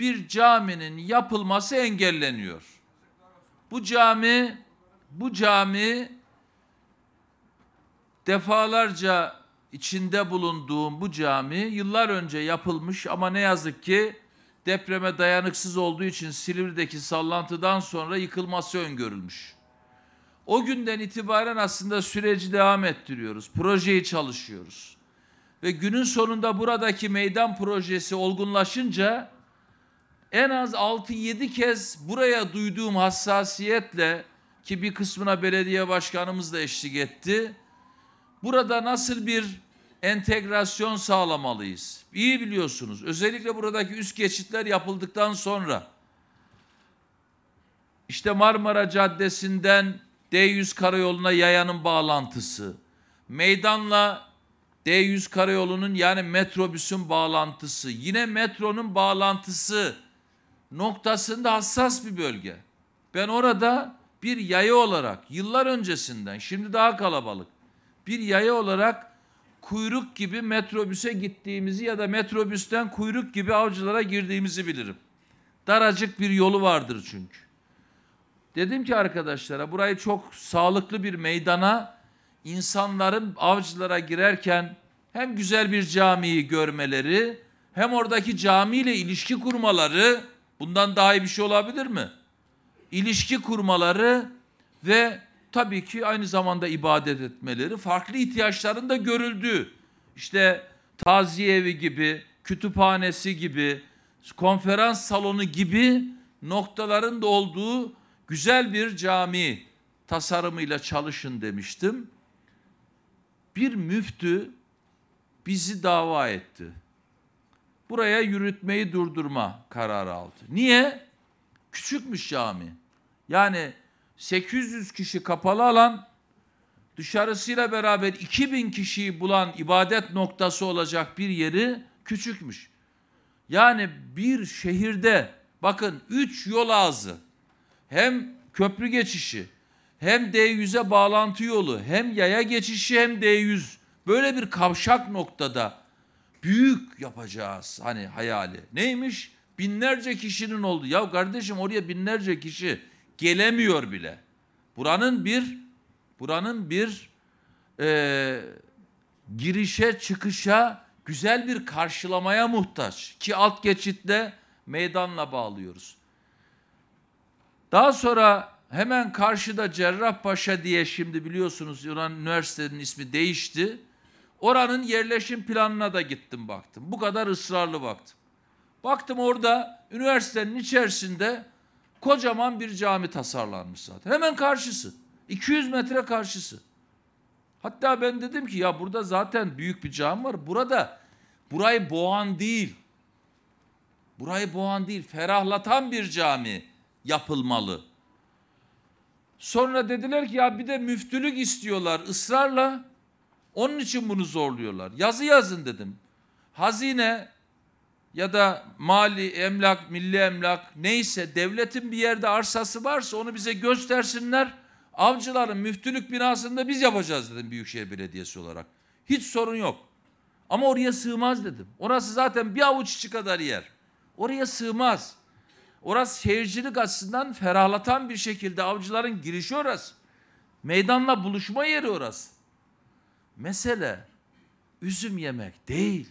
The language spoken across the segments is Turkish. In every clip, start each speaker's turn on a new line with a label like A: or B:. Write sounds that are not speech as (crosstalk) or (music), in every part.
A: bir caminin yapılması engelleniyor. Bu cami bu cami defalarca içinde bulunduğum bu cami yıllar önce yapılmış ama ne yazık ki depreme dayanıksız olduğu için Silivri'deki sallantıdan sonra yıkılması öngörülmüş. O günden itibaren aslında süreci devam ettiriyoruz. Projeyi çalışıyoruz. Ve günün sonunda buradaki meydan projesi olgunlaşınca en az 6-7 kez buraya duyduğum hassasiyetle ki bir kısmına belediye başkanımız da eşlik etti. Burada nasıl bir entegrasyon sağlamalıyız? İyi biliyorsunuz. Özellikle buradaki üst geçitler yapıldıktan sonra işte Marmara Caddesi'nden D100 karayoluna yayanın bağlantısı, meydanla D100 karayolunun yani metrobüsün bağlantısı, yine metronun bağlantısı noktasında hassas bir bölge. Ben orada bir yayı olarak yıllar öncesinden şimdi daha kalabalık bir yayı olarak kuyruk gibi metrobüse gittiğimizi ya da metrobüsten kuyruk gibi avcılara girdiğimizi bilirim. Daracık bir yolu vardır çünkü. Dedim ki arkadaşlara burayı çok sağlıklı bir meydana insanların avcılara girerken hem güzel bir camiyi görmeleri hem oradaki camiyle ilişki kurmaları Bundan daha iyi bir şey olabilir mi? İlişki kurmaları ve tabii ki aynı zamanda ibadet etmeleri, farklı ihtiyaçların da görüldüğü, işte taziye evi gibi, kütüphanesi gibi, konferans salonu gibi noktaların da olduğu güzel bir cami tasarımıyla çalışın demiştim. Bir müftü bizi dava etti buraya yürütmeyi durdurma kararı aldı. Niye? Küçükmüş cami. Yani 800 kişi kapalı alan dışarısıyla beraber 2000 kişiyi bulan ibadet noktası olacak bir yeri küçükmüş. Yani bir şehirde bakın 3 yol ağzı hem köprü geçişi hem D100'e bağlantı yolu hem yaya geçişi hem D100 böyle bir kavşak noktada büyük yapacağız hani hayali. Neymiş? Binlerce kişinin oldu. Ya kardeşim oraya binlerce kişi gelemiyor bile. Buranın bir buranın bir e, girişe çıkışa güzel bir karşılamaya muhtaç. Ki alt geçitle meydanla bağlıyoruz. Daha sonra hemen karşıda Cerrahpaşa diye şimdi biliyorsunuz Yunan Üniversitesi'nin ismi değişti. Oranın yerleşim planına da gittim baktım. Bu kadar ısrarlı baktım. Baktım orada üniversitenin içerisinde kocaman bir cami tasarlanmış zaten. Hemen karşısı. 200 metre karşısı. Hatta ben dedim ki ya burada zaten büyük bir cami var. Burada burayı boğan değil. Burayı boğan değil, ferahlatan bir cami yapılmalı. Sonra dediler ki ya bir de müftülük istiyorlar ısrarla. Onun için bunu zorluyorlar. Yazı yazın dedim. Hazine ya da mali emlak, milli emlak neyse devletin bir yerde arsası varsa onu bize göstersinler. Avcıların müftülük binasında biz yapacağız dedim Büyükşehir Belediyesi olarak. Hiç sorun yok. Ama oraya sığmaz dedim. Orası zaten bir avuç içi kadar yer. Oraya sığmaz. Orası seyircilik açısından ferahlatan bir şekilde avcıların girişi orası. Meydanla buluşma yeri orası. Mesele üzüm yemek değil.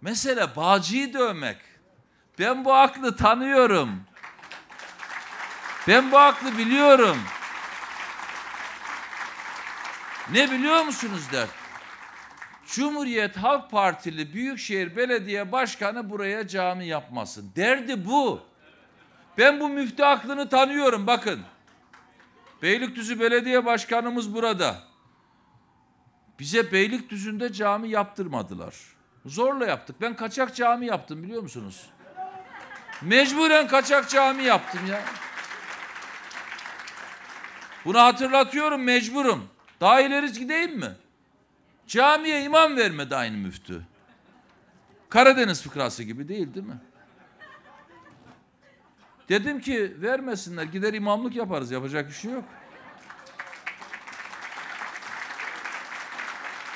A: Mesele bağcıyı dövmek. Ben bu aklı tanıyorum. Ben bu aklı biliyorum. Ne biliyor musunuz der? Cumhuriyet Halk Partili Büyükşehir Belediye Başkanı buraya cami yapmasın. Derdi bu. Ben bu müftü aklını tanıyorum bakın. Beylikdüzü Belediye Başkanımız burada. Bize Beylikdüzü'nde cami yaptırmadılar. Zorla yaptık. Ben kaçak cami yaptım biliyor musunuz? Mecburen kaçak cami yaptım ya. Bunu hatırlatıyorum mecburum. Daha ileriz gideyim mi? Camiye imam vermedi aynı müftü. Karadeniz fıkrası gibi değil değil mi? Dedim ki vermesinler gider imamlık yaparız yapacak bir şey yok.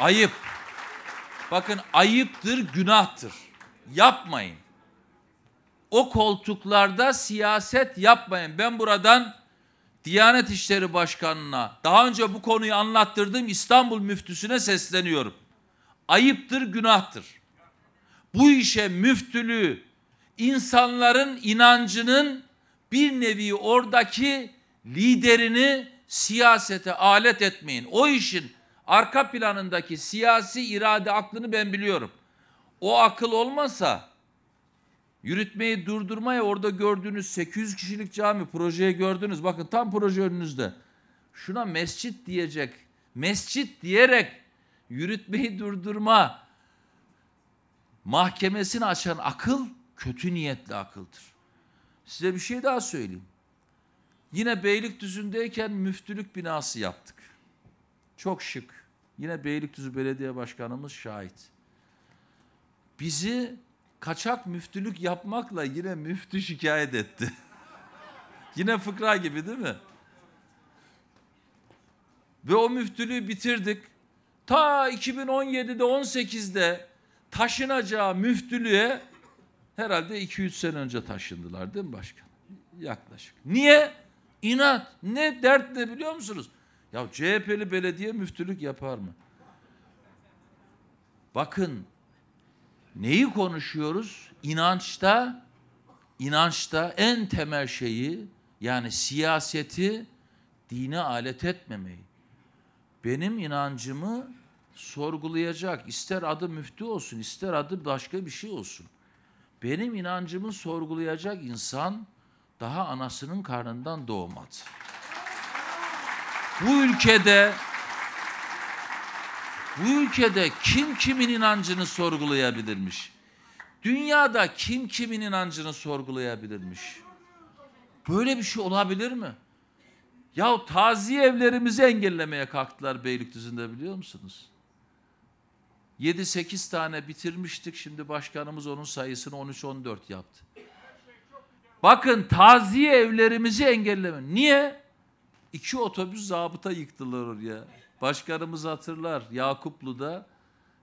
A: Ayıp. Bakın ayıptır, günahtır. Yapmayın. O koltuklarda siyaset yapmayın. Ben buradan Diyanet İşleri Başkanı'na, daha önce bu konuyu anlattırdığım İstanbul müftüsüne sesleniyorum. Ayıptır, günahtır. Bu işe müftülüğü, insanların inancının bir nevi oradaki liderini siyasete alet etmeyin. O işin arka planındaki siyasi irade aklını ben biliyorum. O akıl olmasa yürütmeyi durdurmaya orada gördüğünüz 800 kişilik cami projeyi gördünüz. Bakın tam proje önünüzde. Şuna mescit diyecek. Mescit diyerek yürütmeyi durdurma mahkemesini açan akıl kötü niyetli akıldır. Size bir şey daha söyleyeyim. Yine Beylikdüzü'ndeyken müftülük binası yaptık. Çok şık. Yine Beylikdüzü Belediye Başkanımız şahit. Bizi kaçak müftülük yapmakla yine müftü şikayet etti. (laughs) yine fıkra gibi değil mi? Ve o müftülüğü bitirdik. Ta 2017'de 18'de taşınacağı müftülüğe herhalde 2-3 sene önce taşındılar değil mi başkan? Yaklaşık. Niye? İnat. Ne dert ne biliyor musunuz? Ya CHP'li belediye müftülük yapar mı? Bakın neyi konuşuyoruz? İnançta inançta en temel şeyi yani siyaseti dine alet etmemeyi. Benim inancımı sorgulayacak ister adı müftü olsun ister adı başka bir şey olsun. Benim inancımı sorgulayacak insan daha anasının karnından doğmadı. Bu ülkede bu ülkede kim kimin inancını sorgulayabilirmiş? Dünyada kim kimin inancını sorgulayabilirmiş? Böyle bir şey olabilir mi? Ya taziye evlerimizi engellemeye kalktılar Beylikdüzü'nde biliyor musunuz? 7-8 tane bitirmiştik. Şimdi başkanımız onun sayısını 13-14 yaptı. Bakın taziye evlerimizi engelleme. Niye? İki otobüs zabıta yıktılar oraya. Başkanımız hatırlar Yakuplu'da.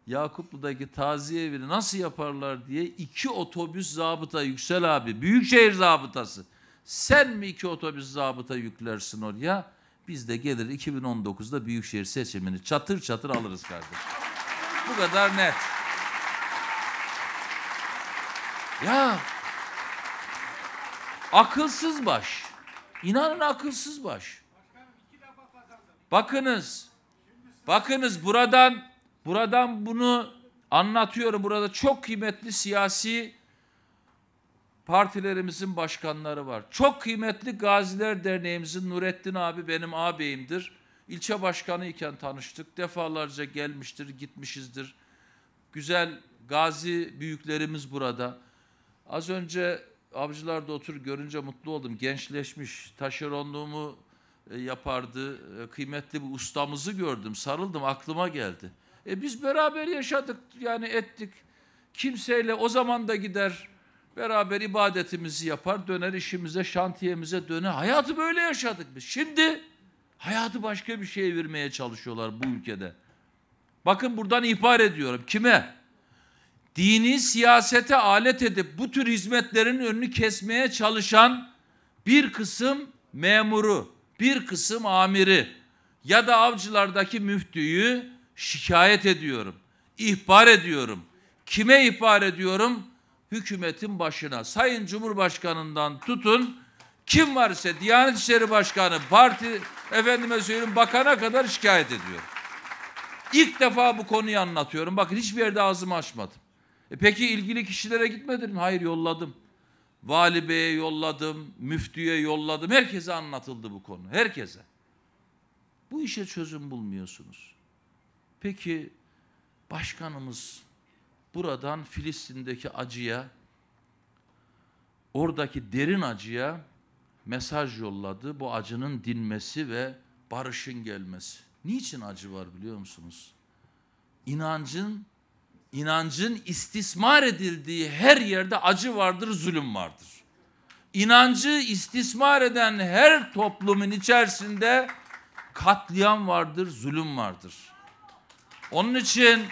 A: Yakuplu'daki taziye evini nasıl yaparlar diye iki otobüs zabıta Yüksel abi. Büyükşehir zabıtası. Sen mi iki otobüs zabıta yüklersin oraya? Biz de gelir 2019'da büyükşehir seçimini çatır çatır alırız kardeşim. Bu kadar net. Ya akılsız baş. İnanın akılsız baş. Bakınız, bakınız buradan, buradan bunu anlatıyorum. Burada çok kıymetli siyasi partilerimizin başkanları var. Çok kıymetli Gaziler Derneğimizin Nurettin abi benim ağabeyimdir. İlçe başkanı iken tanıştık. Defalarca gelmiştir, gitmişizdir. Güzel gazi büyüklerimiz burada. Az önce avcılarda otur görünce mutlu oldum. Gençleşmiş. Taşeronluğumu e, yapardı. E, kıymetli bir ustamızı gördüm, sarıldım, aklıma geldi. E biz beraber yaşadık, yani ettik. Kimseyle o zaman da gider, beraber ibadetimizi yapar, döner işimize, şantiyemize döner. Hayatı böyle yaşadık biz. Şimdi hayatı başka bir şeye vermeye çalışıyorlar bu ülkede. Bakın buradan ihbar ediyorum. Kime? Dini siyasete alet edip bu tür hizmetlerin önünü kesmeye çalışan bir kısım memuru, bir kısım amiri ya da avcılardaki müftüyü şikayet ediyorum. İhbar ediyorum. Kime ihbar ediyorum? Hükümetin başına. Sayın Cumhurbaşkanından tutun kim var ise Diyanet İşleri Başkanı, parti efendime söyleyeyim bakana kadar şikayet ediyorum. İlk defa bu konuyu anlatıyorum. Bakın hiçbir yerde ağzımı açmadım. E peki ilgili kişilere gitmedim. Hayır yolladım. Vali Bey'e yolladım, müftüye yolladım. Herkese anlatıldı bu konu. Herkese. Bu işe çözüm bulmuyorsunuz. Peki başkanımız buradan Filistin'deki acıya, oradaki derin acıya mesaj yolladı. Bu acının dinmesi ve barışın gelmesi. Niçin acı var biliyor musunuz? İnancın İnancın istismar edildiği her yerde acı vardır, zulüm vardır. İnancı istismar eden her toplumun içerisinde katliam vardır, zulüm vardır. Onun için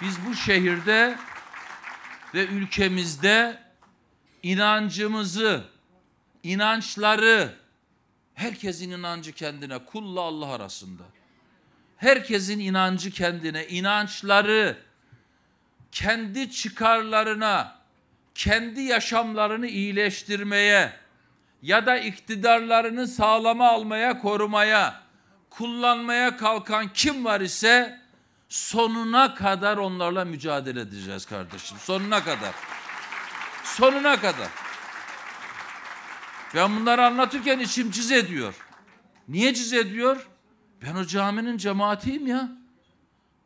A: biz bu şehirde ve ülkemizde inancımızı, inançları, herkesin inancı kendine, kulla Allah arasında. Herkesin inancı kendine, inançları kendi çıkarlarına, kendi yaşamlarını iyileştirmeye ya da iktidarlarını sağlama almaya, korumaya, kullanmaya kalkan kim var ise sonuna kadar onlarla mücadele edeceğiz kardeşim. Sonuna kadar. Sonuna kadar. Ben bunları anlatırken içim ciz ediyor. Niye ciz ediyor? Ben o caminin cemaatiyim ya.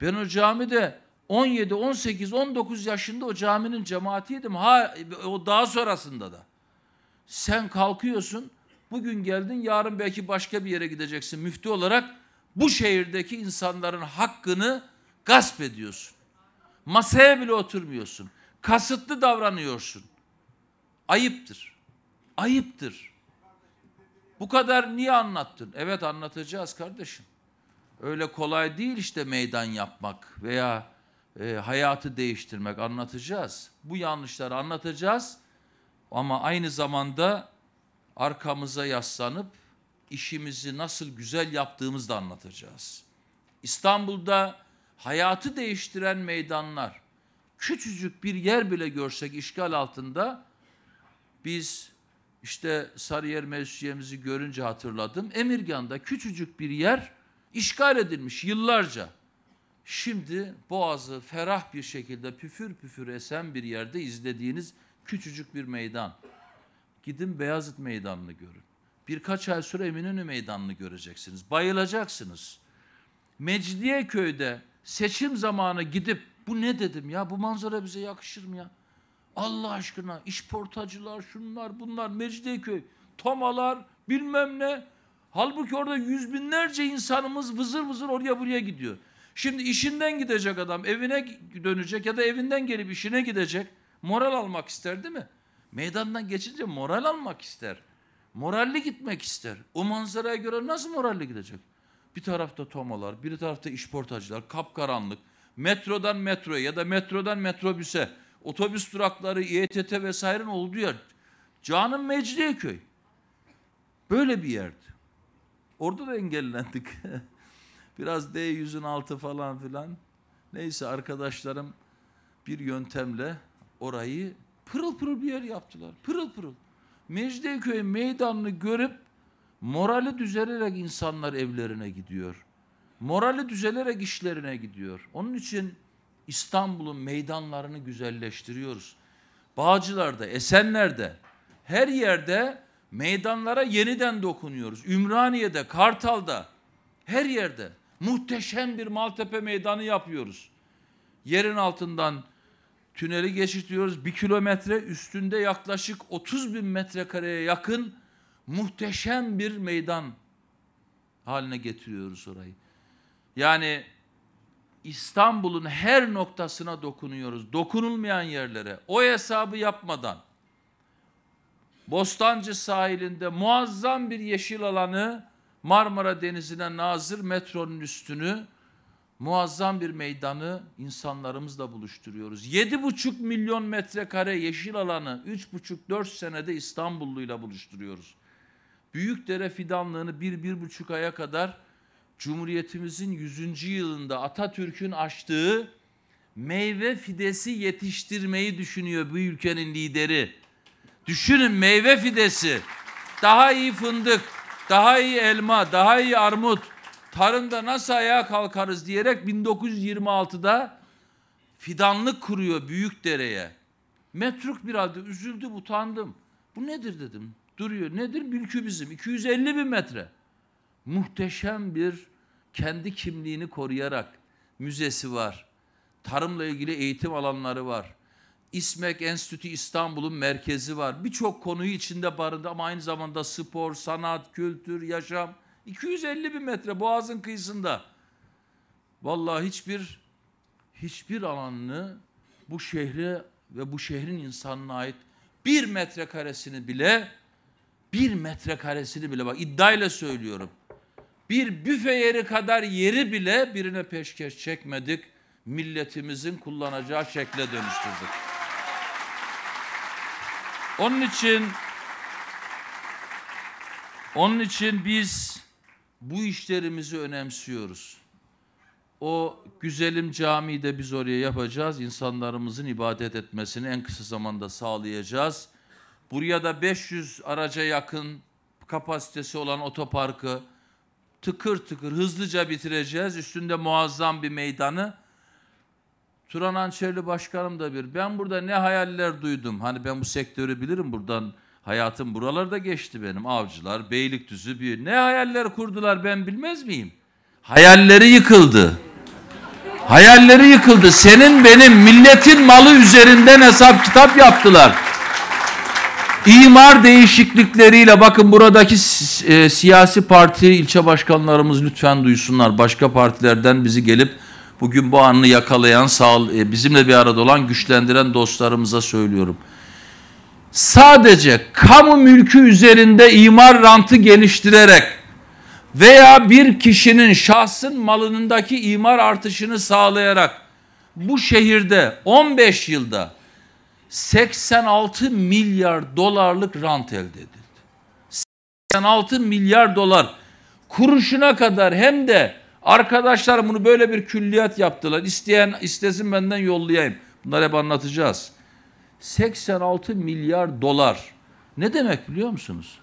A: Ben o camide 17, 18, 19 yaşında o caminin cemaatiydim. Ha, o daha sonrasında da. Sen kalkıyorsun, bugün geldin, yarın belki başka bir yere gideceksin müftü olarak. Bu şehirdeki insanların hakkını gasp ediyorsun. Masaya bile oturmuyorsun. Kasıtlı davranıyorsun. Ayıptır. Ayıptır. Bu kadar niye anlattın? Evet anlatacağız kardeşim. Öyle kolay değil işte meydan yapmak veya e, hayatı değiştirmek anlatacağız. Bu yanlışları anlatacağız ama aynı zamanda arkamıza yaslanıp işimizi nasıl güzel yaptığımızı da anlatacağız. İstanbul'da hayatı değiştiren meydanlar, küçücük bir yer bile görsek işgal altında biz işte Sarıyer Meclisi'mizi görünce hatırladım. Emirgan'da küçücük bir yer işgal edilmiş yıllarca. Şimdi boğazı ferah bir şekilde püfür püfür esen bir yerde izlediğiniz küçücük bir meydan. Gidin Beyazıt Meydanı'nı görün. Birkaç ay sonra Eminönü Meydanı'nı göreceksiniz. Bayılacaksınız. Mecidiyeköy'de seçim zamanı gidip bu ne dedim ya bu manzara bize yakışır mı ya? Allah aşkına işportacılar, şunlar bunlar, Mecidiyeköy, tomalar bilmem ne. Halbuki orada yüz binlerce insanımız vızır vızır oraya buraya gidiyor. Şimdi işinden gidecek adam evine dönecek ya da evinden gelip işine gidecek. Moral almak ister değil mi? Meydandan geçince moral almak ister. Moralli gitmek ister. O manzaraya göre nasıl moralli gidecek? Bir tarafta tomalar, bir tarafta işportacılar, kapkaranlık. Metrodan metroya ya da metrodan metrobüse otobüs durakları, İETT vesairenin olduğu yer. Canım Mecidiyeköy. Böyle bir yerdi. Orada da engellendik. (laughs) Biraz d yüzün altı falan filan. Neyse arkadaşlarım bir yöntemle orayı pırıl pırıl bir yer yaptılar. Pırıl pırıl. Mecidiyeköy meydanını görüp morali düzelerek insanlar evlerine gidiyor. Morali düzelerek işlerine gidiyor. Onun için İstanbul'un meydanlarını güzelleştiriyoruz. Bağcılar'da, Esenler'de, her yerde meydanlara yeniden dokunuyoruz. Ümraniye'de, Kartal'da, her yerde muhteşem bir Maltepe meydanı yapıyoruz. Yerin altından tüneli geçitiyoruz. Bir kilometre üstünde yaklaşık 30 bin metrekareye yakın muhteşem bir meydan haline getiriyoruz orayı. Yani İstanbul'un her noktasına dokunuyoruz. Dokunulmayan yerlere. O hesabı yapmadan Bostancı sahilinde muazzam bir yeşil alanı Marmara Denizi'ne nazır metronun üstünü muazzam bir meydanı insanlarımızla buluşturuyoruz. Yedi buçuk milyon metrekare yeşil alanı üç buçuk dört senede İstanbulluyla buluşturuyoruz. Büyükdere fidanlığını bir bir buçuk aya kadar Cumhuriyetimizin 100. yılında Atatürk'ün açtığı meyve fidesi yetiştirmeyi düşünüyor bu ülkenin lideri. Düşünün meyve fidesi. Daha iyi fındık, daha iyi elma, daha iyi armut. Tarımda nasıl ayağa kalkarız diyerek 1926'da fidanlık kuruyor büyük dereye. Metruk bir halde üzüldüm, utandım. Bu nedir dedim. Duruyor. Nedir? Mülkü bizim. 250 bin metre muhteşem bir kendi kimliğini koruyarak müzesi var. Tarımla ilgili eğitim alanları var. İSMEK Enstitü İstanbul'un merkezi var. Birçok konuyu içinde barındı ama aynı zamanda spor, sanat, kültür, yaşam. 250 bin metre boğazın kıyısında. Vallahi hiçbir hiçbir alanını bu şehre ve bu şehrin insanına ait bir metrekaresini bile bir metrekaresini bile bak iddiayla söylüyorum bir büfe yeri kadar yeri bile birine peşkeş çekmedik. Milletimizin kullanacağı şekle dönüştürdük. Onun için onun için biz bu işlerimizi önemsiyoruz. O güzelim camiyi de biz oraya yapacağız. İnsanlarımızın ibadet etmesini en kısa zamanda sağlayacağız. Buraya da 500 araca yakın kapasitesi olan otoparkı, tıkır tıkır hızlıca bitireceğiz. Üstünde muazzam bir meydanı. Turan Ançerli Başkanım da bir. Ben burada ne hayaller duydum. Hani ben bu sektörü bilirim buradan. Hayatım buralarda geçti benim. Avcılar, Beylikdüzü bir. Ne hayaller kurdular ben bilmez miyim? Hayalleri yıkıldı. Hayalleri yıkıldı. Senin benim milletin malı üzerinden hesap kitap yaptılar. İmar değişiklikleriyle bakın buradaki e, siyasi parti ilçe başkanlarımız lütfen duysunlar. Başka partilerden bizi gelip bugün bu anını yakalayan, sağ, e, bizimle bir arada olan, güçlendiren dostlarımıza söylüyorum. Sadece kamu mülkü üzerinde imar rantı geliştirerek veya bir kişinin şahsın malındaki imar artışını sağlayarak bu şehirde 15 yılda 86 milyar dolarlık rant elde edildi. 86 milyar dolar kuruşuna kadar hem de arkadaşlar bunu böyle bir külliyat yaptılar. İsteyen istesin benden yollayayım. Bunları hep anlatacağız. 86 milyar dolar. Ne demek biliyor musunuz?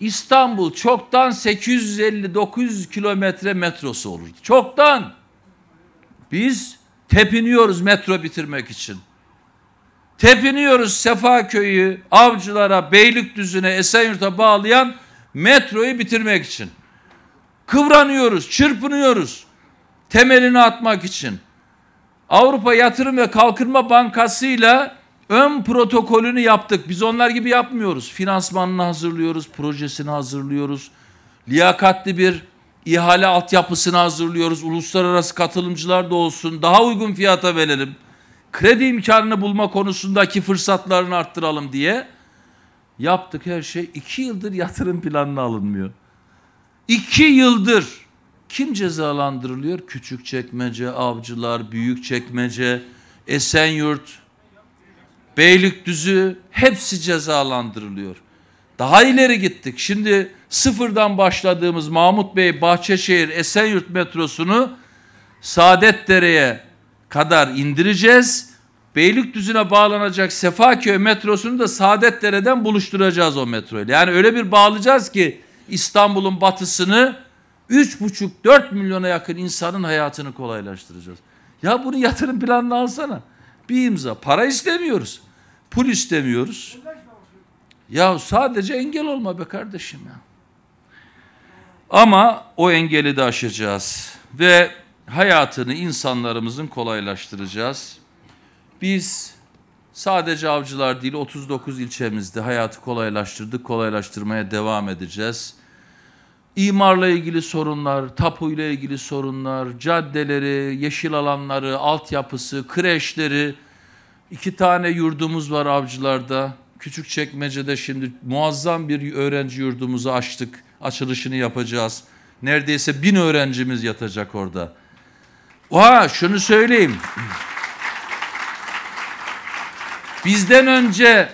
A: İstanbul çoktan 850-900 kilometre metrosu olurdu. Çoktan. Biz tepiniyoruz metro bitirmek için. Tepiniyoruz Sefa köyü Avcılar'a, Beylikdüzü'ne, Esenyurt'a bağlayan metroyu bitirmek için. Kıvranıyoruz, çırpınıyoruz temelini atmak için. Avrupa Yatırım ve Kalkınma Bankası ile ön protokolünü yaptık. Biz onlar gibi yapmıyoruz. Finansmanını hazırlıyoruz, projesini hazırlıyoruz. Liyakatli bir ihale altyapısını hazırlıyoruz. Uluslararası katılımcılar da olsun. Daha uygun fiyata verelim kredi imkanını bulma konusundaki fırsatlarını arttıralım diye yaptık her şey. İki yıldır yatırım planına alınmıyor. İki yıldır kim cezalandırılıyor? Küçük çekmece, avcılar, büyük çekmece, Esenyurt, Beylikdüzü hepsi cezalandırılıyor. Daha ileri gittik. Şimdi sıfırdan başladığımız Mahmut Bey Bahçeşehir Esenyurt metrosunu Saadetdere'ye kadar indireceğiz. Beylikdüzü'ne bağlanacak Sefaköy metrosunu da Saadetdere'den buluşturacağız o metroyla. Yani öyle bir bağlayacağız ki İstanbul'un batısını 3,5-4 milyona yakın insanın hayatını kolaylaştıracağız. Ya bunu yatırım planına alsana. Bir imza. Para istemiyoruz. Pul istemiyoruz. Ya sadece engel olma be kardeşim ya. Ama o engeli de aşacağız. Ve hayatını insanlarımızın kolaylaştıracağız. Biz sadece avcılar değil 39 ilçemizde hayatı kolaylaştırdık, kolaylaştırmaya devam edeceğiz. İmarla ilgili sorunlar, tapu ile ilgili sorunlar, caddeleri, yeşil alanları, altyapısı, kreşleri. iki tane yurdumuz var avcılarda. Küçükçekmece'de şimdi muazzam bir öğrenci yurdumuzu açtık. Açılışını yapacağız. Neredeyse bin öğrencimiz yatacak orada. Oha şunu söyleyeyim. Bizden önce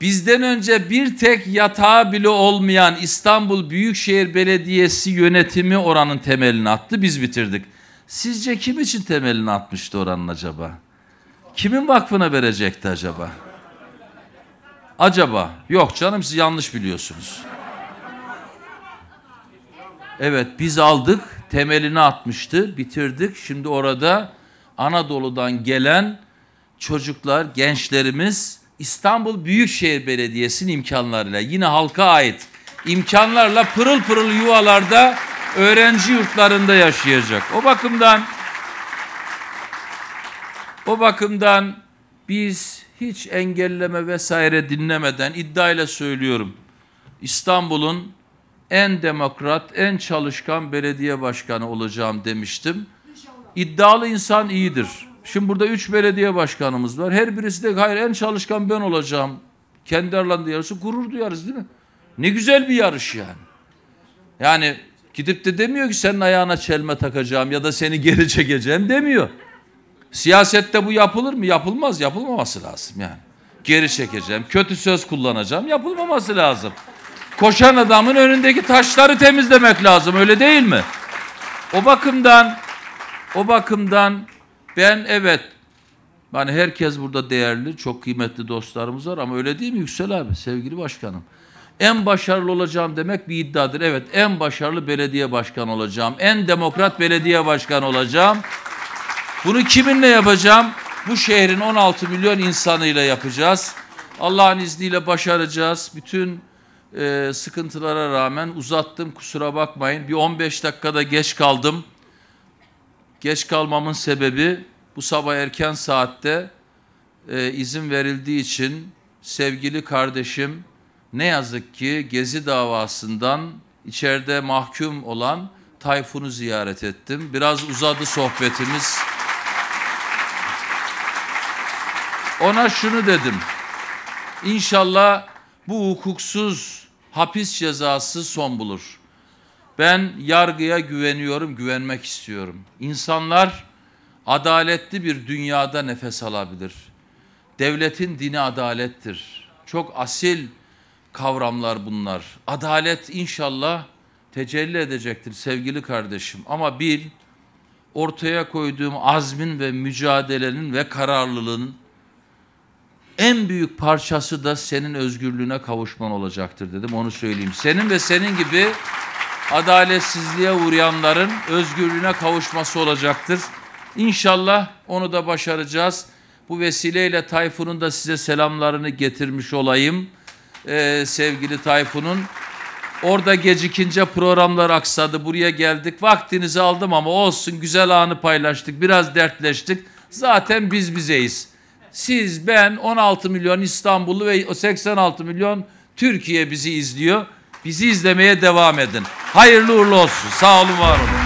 A: bizden önce bir tek yatağı bile olmayan İstanbul Büyükşehir Belediyesi yönetimi oranın temelini attı. Biz bitirdik. Sizce kim için temelini atmıştı oranın acaba? Kimin vakfına verecekti acaba? Acaba? Yok canım siz yanlış biliyorsunuz. Evet biz aldık temelini atmıştı. Bitirdik. Şimdi orada Anadolu'dan gelen çocuklar, gençlerimiz İstanbul Büyükşehir Belediyesi'nin imkanlarıyla yine halka ait imkanlarla pırıl pırıl yuvalarda öğrenci yurtlarında yaşayacak. O bakımdan o bakımdan biz hiç engelleme vesaire dinlemeden iddiayla söylüyorum. İstanbul'un en demokrat, en çalışkan belediye başkanı olacağım demiştim. İddialı insan iyidir. Şimdi burada üç belediye başkanımız var. Her birisi de hayır en çalışkan ben olacağım. Kendi aralarında yarışı gurur duyarız değil mi? Ne güzel bir yarış yani. Yani gidip de demiyor ki senin ayağına çelme takacağım ya da seni geri çekeceğim demiyor. Siyasette bu yapılır mı? Yapılmaz. Yapılmaması lazım yani. Geri çekeceğim, kötü söz kullanacağım. Yapılmaması lazım koşan adamın önündeki taşları temizlemek lazım öyle değil mi? O bakımdan o bakımdan ben evet yani herkes burada değerli, çok kıymetli dostlarımız var ama öyle değil mi Yüksel abi, sevgili başkanım? En başarılı olacağım demek bir iddiadır. Evet, en başarılı belediye başkanı olacağım. En demokrat belediye başkanı olacağım. Bunu kiminle yapacağım? Bu şehrin 16 milyon insanıyla yapacağız. Allah'ın izniyle başaracağız. Bütün e, sıkıntılara rağmen uzattım kusura bakmayın. Bir 15 dakikada geç kaldım. Geç kalmamın sebebi bu sabah erken saatte e, izin verildiği için sevgili kardeşim ne yazık ki Gezi davasından içeride mahkum olan Tayfun'u ziyaret ettim. Biraz uzadı sohbetimiz. Ona şunu dedim. İnşallah bu hukuksuz hapis cezası son bulur. Ben yargıya güveniyorum, güvenmek istiyorum. İnsanlar adaletli bir dünyada nefes alabilir. Devletin dini adalettir. Çok asil kavramlar bunlar. Adalet inşallah tecelli edecektir sevgili kardeşim. Ama bil ortaya koyduğum azmin ve mücadelenin ve kararlılığın en büyük parçası da senin özgürlüğüne kavuşman olacaktır dedim. Onu söyleyeyim. Senin ve senin gibi adaletsizliğe uğrayanların özgürlüğüne kavuşması olacaktır. İnşallah onu da başaracağız. Bu vesileyle Tayfun'un da size selamlarını getirmiş olayım. Ee, sevgili Tayfun'un. Orada gecikince programlar aksadı. Buraya geldik. Vaktinizi aldım ama olsun güzel anı paylaştık. Biraz dertleştik. Zaten biz bizeyiz siz, ben, 16 milyon İstanbullu ve 86 milyon Türkiye bizi izliyor. Bizi izlemeye devam edin. Hayırlı uğurlu olsun. Sağ olun, var olun.